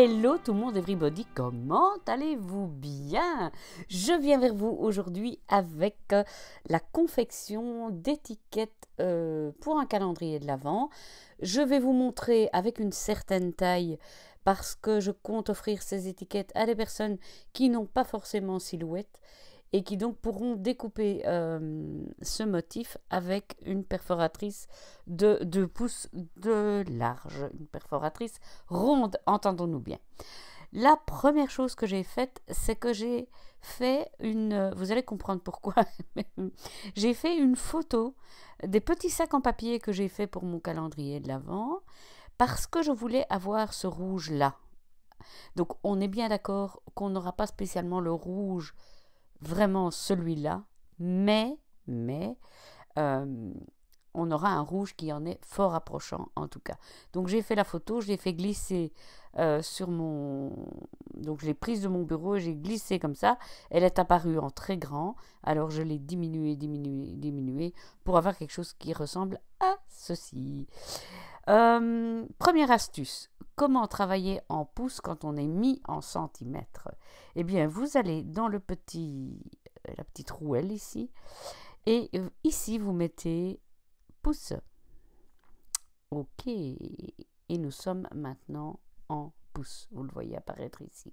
Hello tout le monde, everybody, comment allez-vous bien Je viens vers vous aujourd'hui avec euh, la confection d'étiquettes euh, pour un calendrier de l'Avent. Je vais vous montrer avec une certaine taille parce que je compte offrir ces étiquettes à des personnes qui n'ont pas forcément silhouette et qui donc pourront découper euh, ce motif avec une perforatrice de 2 pouces de large, une perforatrice ronde, entendons-nous bien. La première chose que j'ai faite, c'est que j'ai fait une, vous allez comprendre pourquoi, j'ai fait une photo des petits sacs en papier que j'ai fait pour mon calendrier de l'avant, parce que je voulais avoir ce rouge-là. Donc on est bien d'accord qu'on n'aura pas spécialement le rouge vraiment celui-là, mais, mais, euh, on aura un rouge qui en est fort approchant en tout cas. Donc j'ai fait la photo, je l'ai fait glisser euh, sur mon... Donc je prise de mon bureau j'ai glissé comme ça. Elle est apparue en très grand, alors je l'ai diminué, diminué, diminué pour avoir quelque chose qui ressemble à ceci. Euh, première astuce, Comment travailler en pouces quand on est mis en centimètres Eh bien, vous allez dans le petit, euh, la petite rouelle ici, et euh, ici vous mettez pouce. Ok, et nous sommes maintenant en pouce. Vous le voyez apparaître ici.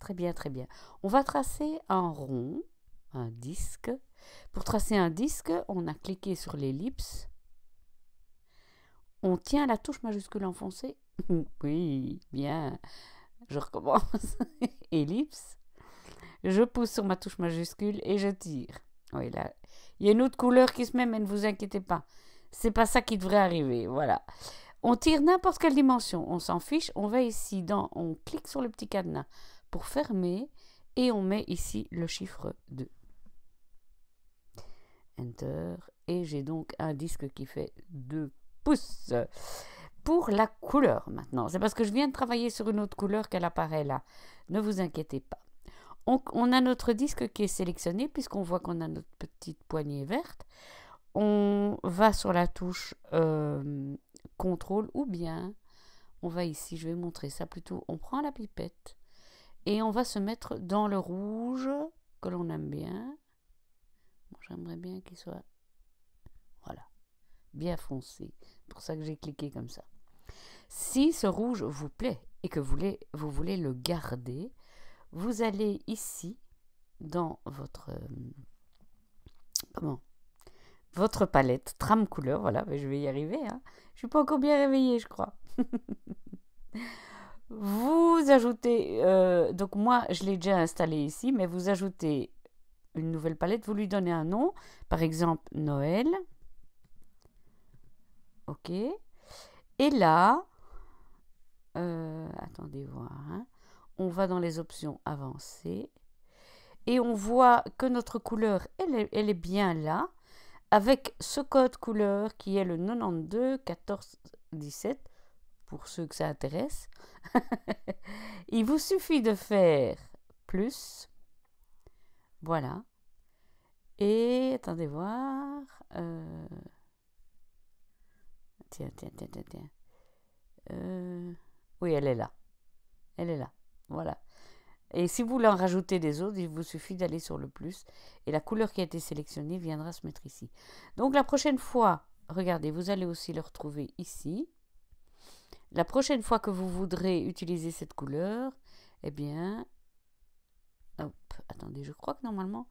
Très bien, très bien. On va tracer un rond, un disque. Pour tracer un disque, on a cliqué sur l'ellipse. On tient la touche majuscule enfoncée oui, bien. Je recommence. Ellipse. Je pousse sur ma touche majuscule et je tire. Oui, là, il y a une autre couleur qui se met, mais ne vous inquiétez pas. C'est pas ça qui devrait arriver. Voilà. On tire n'importe quelle dimension. On s'en fiche. On va ici dans. On clique sur le petit cadenas pour fermer et on met ici le chiffre 2. Enter. Et j'ai donc un disque qui fait 2 pouces pour la couleur maintenant. C'est parce que je viens de travailler sur une autre couleur qu'elle apparaît là. Ne vous inquiétez pas. On, on a notre disque qui est sélectionné puisqu'on voit qu'on a notre petite poignée verte. On va sur la touche euh, contrôle ou bien on va ici, je vais montrer ça plutôt, on prend la pipette et on va se mettre dans le rouge que l'on aime bien. J'aimerais bien qu'il soit, voilà, bien foncé. pour ça que j'ai cliqué comme ça. Si ce rouge vous plaît et que vous voulez, le garder, vous allez ici dans votre euh, comment votre palette trame couleur. Voilà, je vais y arriver. Hein. Je suis pas encore bien réveillée, je crois. vous ajoutez euh, donc moi je l'ai déjà installé ici, mais vous ajoutez une nouvelle palette. Vous lui donnez un nom, par exemple Noël. Ok. Et là, Attendez voir. Hein. On va dans les options avancées. Et on voit que notre couleur, elle est, bien là, avec ce code couleur qui est le 92 14 17, pour ceux que ça intéresse. Il vous suffit de faire plus. Voilà. Et attendez voir. Euh, tiens, tiens, tiens, tiens, euh, Oui, elle est là. Elle est là. Voilà. Et si vous voulez en rajouter des autres, il vous suffit d'aller sur le plus. Et la couleur qui a été sélectionnée viendra se mettre ici. Donc la prochaine fois, regardez, vous allez aussi le retrouver ici. La prochaine fois que vous voudrez utiliser cette couleur, eh bien... attendez, je crois que normalement,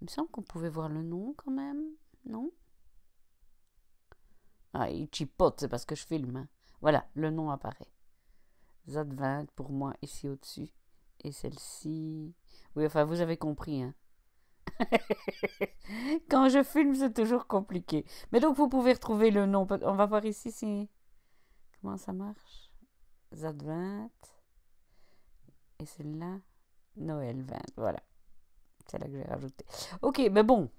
il me semble qu'on pouvait voir le nom quand même, non Ah, il chipote, c'est parce que je filme. Voilà, le nom apparaît. Z20 pour moi ici au-dessus. Et celle-ci... Oui, enfin, vous avez compris, hein. Quand je filme, c'est toujours compliqué. Mais donc, vous pouvez retrouver le nom. On va voir ici si... Comment ça marche Zadvent. Et celle-là, Noël 20. Voilà. C'est là que j'ai rajouté. Ok, mais ben bon.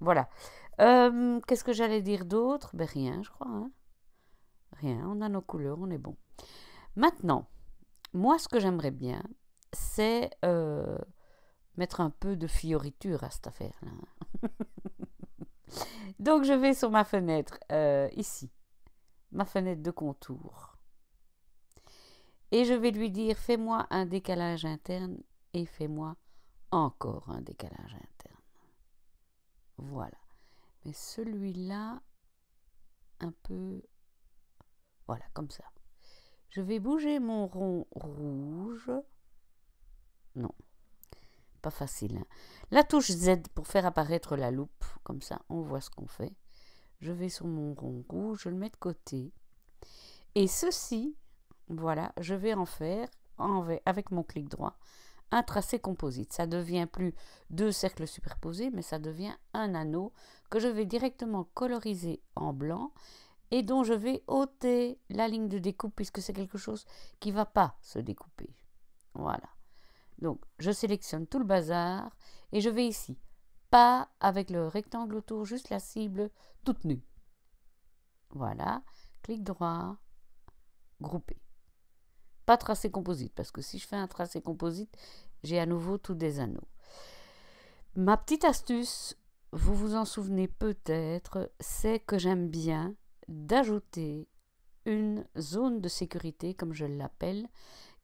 Voilà. Euh, qu'est-ce que j'allais dire d'autre Ben rien, je crois. Hein rien. On a nos couleurs, on est bon. Maintenant, moi, ce que j'aimerais bien, c'est euh, mettre un peu de fioriture à cette affaire-là. Donc, je vais sur ma fenêtre, euh, ici, ma fenêtre de contour. Et je vais lui dire, fais-moi un décalage interne et fais-moi encore un décalage interne. Voilà. Mais celui-là, un peu... Voilà, comme ça. Je vais bouger mon rond rouge. Non, pas facile. Hein. La touche Z pour faire apparaître la loupe. Comme ça, on voit ce qu'on fait. Je vais sur mon rond rouge, je le mets de côté. Et ceci, voilà, je vais en faire, avec mon clic droit, un tracé composite. Ça devient plus deux cercles superposés, mais ça devient un anneau que je vais directement coloriser en blanc et dont je vais ôter la ligne de découpe puisque c'est quelque chose qui ne va pas se découper. Voilà. Donc, je sélectionne tout le bazar et je vais ici. Pas avec le rectangle autour, juste la cible toute nue. Voilà. Clic droit. Grouper. Pas tracé composite parce que si je fais un tracé composite, j'ai à nouveau tous des anneaux. Ma petite astuce, vous vous en souvenez peut-être, c'est que j'aime bien d'ajouter une zone de sécurité, comme je l'appelle,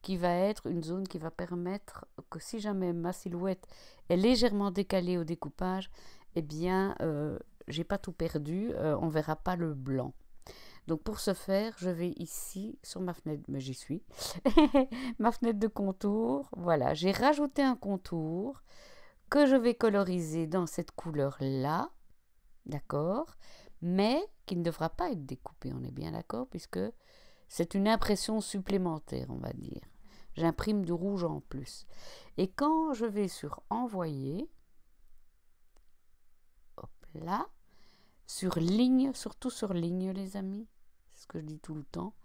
qui va être une zone qui va permettre que si jamais ma silhouette est légèrement décalée au découpage, eh bien, euh, j'ai pas tout perdu, euh, on verra pas le blanc. Donc pour ce faire, je vais ici sur ma fenêtre, mais j'y suis, ma fenêtre de contour. Voilà, j'ai rajouté un contour que je vais coloriser dans cette couleur-là. D'accord mais qui ne devra pas être découpé, on est bien d'accord, puisque c'est une impression supplémentaire, on va dire. J'imprime du rouge en plus. Et quand je vais sur envoyer, hop là, sur ligne, surtout sur ligne les amis, c'est ce que je dis tout le temps,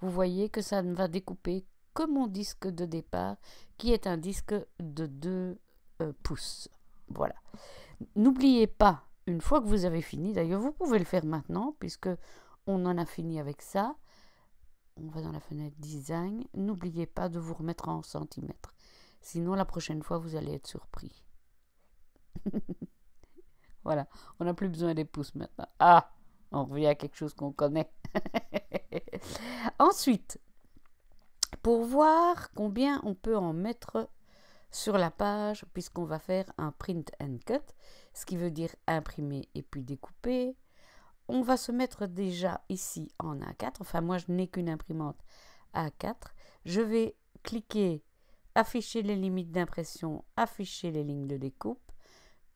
vous voyez que ça ne va découper que mon disque de départ, qui est un disque de 2 euh, pouces. Voilà. N'oubliez pas une fois que vous avez fini, d'ailleurs vous pouvez le faire maintenant puisque on en a fini avec ça. On va dans la fenêtre design. N'oubliez pas de vous remettre en centimètres. Sinon la prochaine fois vous allez être surpris. voilà, on n'a plus besoin des pouces maintenant. Ah, on revient à quelque chose qu'on connaît. Ensuite, pour voir combien on peut en mettre sur la page, puisqu'on va faire un print and cut, ce qui veut dire imprimer et puis découper. On va se mettre déjà ici en A4. Enfin, moi, je n'ai qu'une imprimante A4. Je vais cliquer afficher les limites d'impression, afficher les lignes de découpe.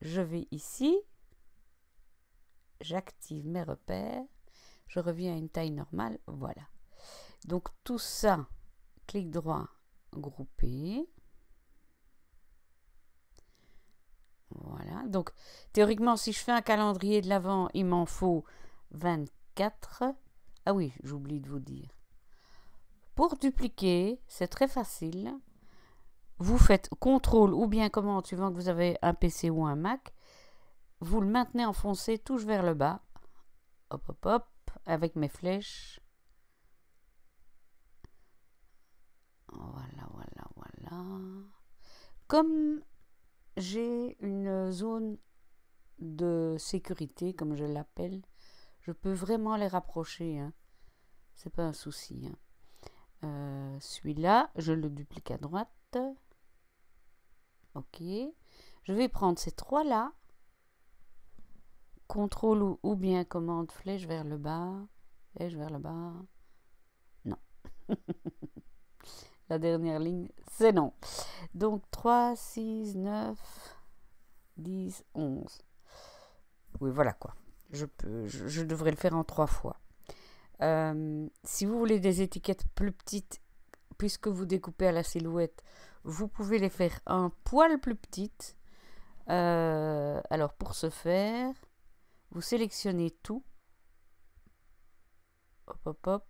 Je vais ici, j'active mes repères, je reviens à une taille normale, voilà. Donc tout ça, clic droit, grouper. Voilà. Donc, théoriquement, si je fais un calendrier de l'avant, il m'en faut 24. Ah oui, j'oublie de vous dire. Pour dupliquer, c'est très facile. Vous faites contrôle ou bien comment suivant que vous avez un PC ou un Mac. Vous le maintenez enfoncé, touche vers le bas. Hop, hop, hop, avec mes flèches. Voilà, voilà, voilà. Comme j'ai une zone de sécurité, comme je l'appelle. Je peux vraiment les rapprocher. Hein. C'est pas un souci. Hein. Euh, celui-là, je le duplique à droite. Ok. Je vais prendre ces trois-là. Contrôle ou, ou, bien commande flèche vers le bas. Flèche vers le bas. Non. La dernière ligne, c'est non. Donc 3, 6, 9, 10, 11. Oui, voilà quoi. Je, peux, je, devrais le faire en trois fois. Euh, si vous voulez des étiquettes plus petites, puisque vous découpez à la silhouette, vous pouvez les faire un poil plus petites. Euh, alors pour ce faire, vous sélectionnez tout. Hop, hop, hop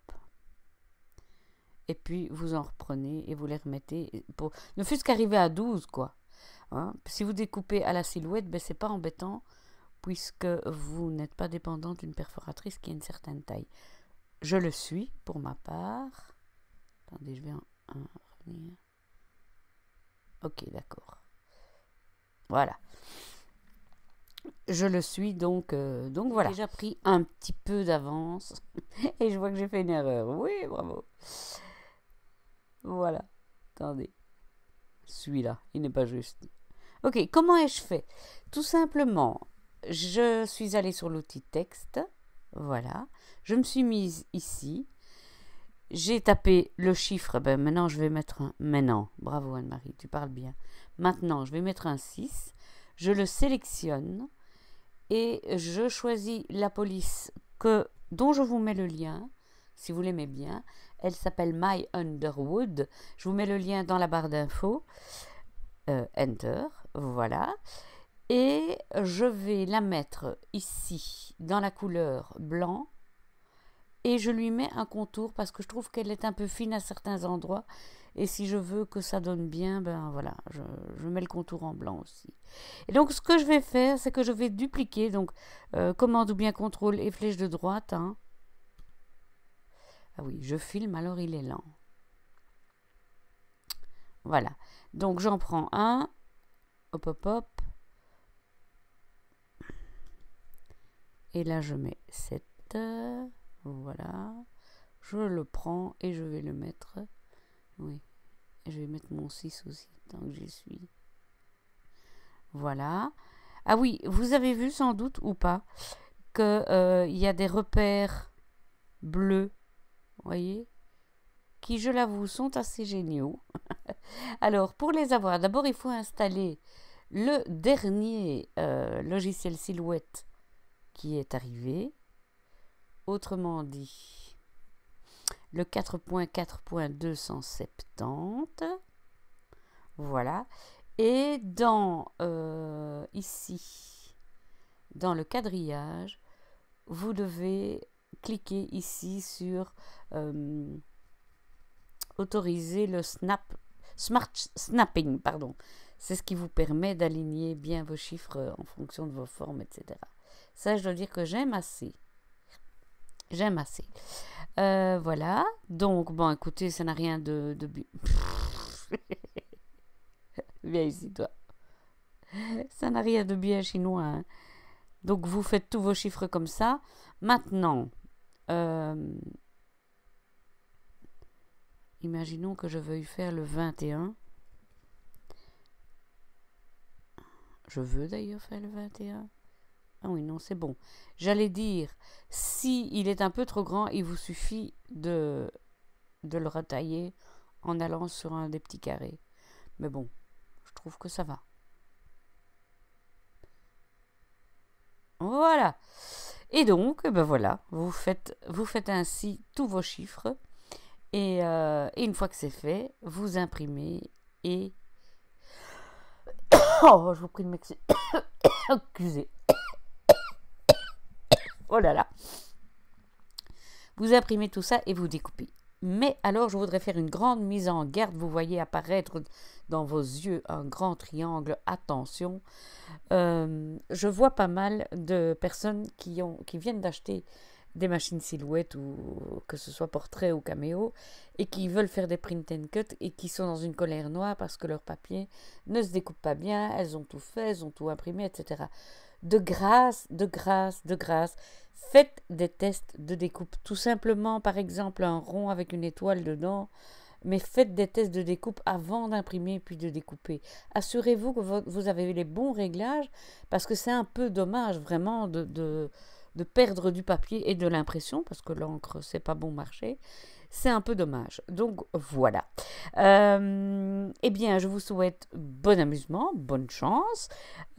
et puis vous en reprenez et vous les remettez. Pour... Ne fût-ce qu'arriver à 12, quoi. Hein. Si vous découpez à la silhouette, ben, c'est pas embêtant, puisque vous n'êtes pas dépendant d'une perforatrice qui a une certaine taille. Je le suis, pour ma part. Attendez, je vais en, revenir. Ok, d'accord. Voilà. Je le suis, donc, euh, donc voilà. J'ai déjà pris un petit peu d'avance. et je vois que j'ai fait une erreur. Oui, bravo. Voilà. Attendez. Celui-là, il n'est pas juste. Ok, comment ai-je fait Tout simplement, je suis allée sur l'outil texte. Voilà. Je me suis mise ici. J'ai tapé le chiffre. Ben, maintenant, je vais mettre un... Maintenant, bravo Anne-Marie, tu parles bien. Maintenant, je vais mettre un 6. Je le sélectionne et je choisis la police que, dont je vous mets le lien si vous l'aimez bien. Elle s'appelle My Underwood. Je vous mets le lien dans la barre d'infos. Euh, enter, voilà. Et je vais la mettre ici dans la couleur blanc. Et je lui mets un contour parce que je trouve qu'elle est un peu fine à certains endroits. Et si je veux que ça donne bien, ben voilà, je, mets le contour en blanc aussi. Et donc ce que je vais faire, c'est que je vais dupliquer, donc euh, commande ou bien contrôle et flèche de droite. Hein. Ah oui, je filme, alors il est lent. Voilà. Donc j'en prends un. Hop, hop, hop. Et là, je mets 7. Voilà. Je le prends et je vais le mettre. Oui. Je vais mettre mon 6 aussi, tant que j'y suis. Voilà. Ah oui, vous avez vu sans doute ou pas qu'il euh, il y a des repères bleus voyez qui, je l'avoue, sont assez géniaux. Alors, pour les avoir, d'abord, il faut installer le dernier euh, logiciel silhouette qui est arrivé. Autrement dit, le 4.4.270. Voilà. Et dans, euh, ici, dans le quadrillage, vous devez cliquez ici sur euh, autoriser le snap, smart snapping, pardon. C'est ce qui vous permet d'aligner bien vos chiffres en fonction de vos formes, etc. Ça, je dois dire que j'aime assez. J'aime assez. Euh, voilà. Donc, bon, écoutez, ça n'a rien de... ici, toi. Ça n'a rien de bien chinois. Hein. Donc, vous faites tous vos chiffres comme ça. Maintenant, euh, imaginons que je veuille faire le 21. Je veux d'ailleurs faire le 21. Ah oui, non, c'est bon. J'allais dire, si il est un peu trop grand, il vous suffit de, de le retailler en allant sur un des petits carrés. Mais bon, je trouve que ça va. Voilà. Et donc, ben voilà, vous faites, vous faites ainsi tous vos chiffres. Et, euh, une fois que c'est fait, vous imprimez et... Oh, je vous prie de m'excuser. oh là là. Vous imprimez tout ça et vous découpez. Mais alors je voudrais faire une grande mise en garde. Vous voyez apparaître dans vos yeux un grand triangle. Attention. Euh, je vois pas mal de personnes qui, ont, qui viennent d'acheter des machines silhouettes ou que ce soit portrait ou caméo et qui veulent faire des print and cut et qui sont dans une colère noire parce que leur papier ne se découpe pas bien, elles ont tout fait, elles ont tout imprimé, etc. De grâce, de grâce, de grâce, faites des tests de découpe. Tout simplement, par exemple, un rond avec une étoile dedans, mais faites des tests de découpe avant d'imprimer puis de découper. Assurez-vous que vous avez les bons réglages parce que c'est un peu dommage vraiment de de perdre du papier et de l'impression, parce que l'encre, c'est pas bon marché. C'est un peu dommage. Donc voilà. et euh, eh bien, je vous souhaite bon amusement, bonne chance.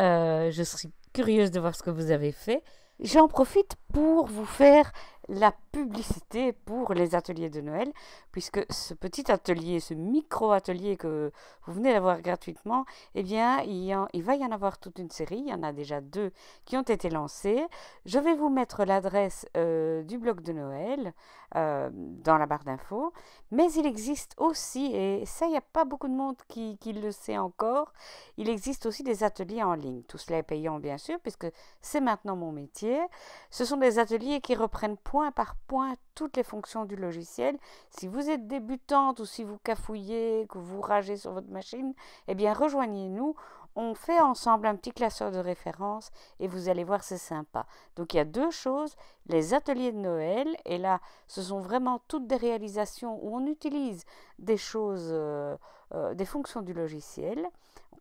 Euh, je serai curieuse de voir ce que vous avez fait. J'en profite pour vous faire la publicité pour les ateliers de Noël, puisque ce petit atelier, ce micro-atelier que vous venez d'avoir gratuitement, eh bien, il, il, va y en avoir toute une série. Il y en a déjà deux qui ont été lancés. Je vais vous mettre l'adresse euh, du blog de Noël euh, dans la barre d'infos. Mais il existe aussi, et ça, il n'y a pas beaucoup de monde qui, qui le sait encore, il existe aussi des ateliers en ligne. Tout cela est payant, bien sûr, puisque c'est maintenant mon métier. Ce sont des ateliers qui reprennent point par point toutes les fonctions du logiciel. Si vous êtes débutante ou si vous cafouillez, que vous ragez sur votre machine, eh bien rejoignez-nous. On fait ensemble un petit classeur de référence et vous allez voir, c'est sympa. Donc il y a deux choses, les ateliers de Noël, et là, ce sont vraiment toutes des réalisations où on utilise des choses, euh, euh, des fonctions du logiciel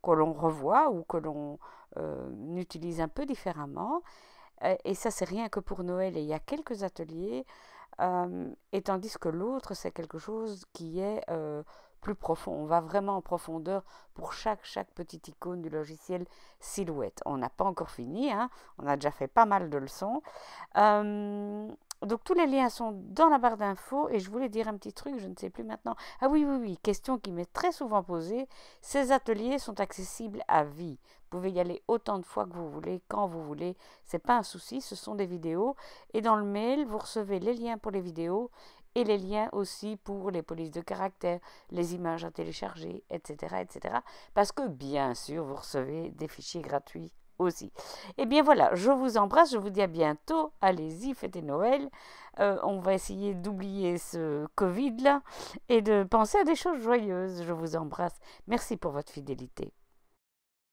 que l'on revoit ou que l'on euh, utilise un peu différemment et ça, c'est rien que pour Noël. Et il y a quelques ateliers. et tandis que l'autre, c'est quelque chose qui est plus profond. On va vraiment en profondeur pour chaque, chaque petite icône du logiciel silhouette. On n'a pas encore fini, hein, on a déjà fait pas mal de leçons. Donc tous les liens sont dans la barre d'infos et je voulais dire un petit truc, je ne sais plus maintenant. Ah oui, oui, oui, question qui m'est très souvent posée. Ces ateliers sont accessibles à vie. Vous pouvez y aller autant de fois que vous voulez, quand vous voulez. Ce n'est pas un souci, ce sont des vidéos. Et dans le mail, vous recevez les liens pour les vidéos et les liens aussi pour les polices de caractère, les images à télécharger, etc. etc. parce que bien sûr, vous recevez des fichiers gratuits aussi. Et eh bien voilà, je vous embrasse, je vous dis à bientôt. Allez-y, fêtez Noël. Euh, on va essayer d'oublier ce Covid là et de penser à des choses joyeuses. Je vous embrasse. Merci pour votre fidélité.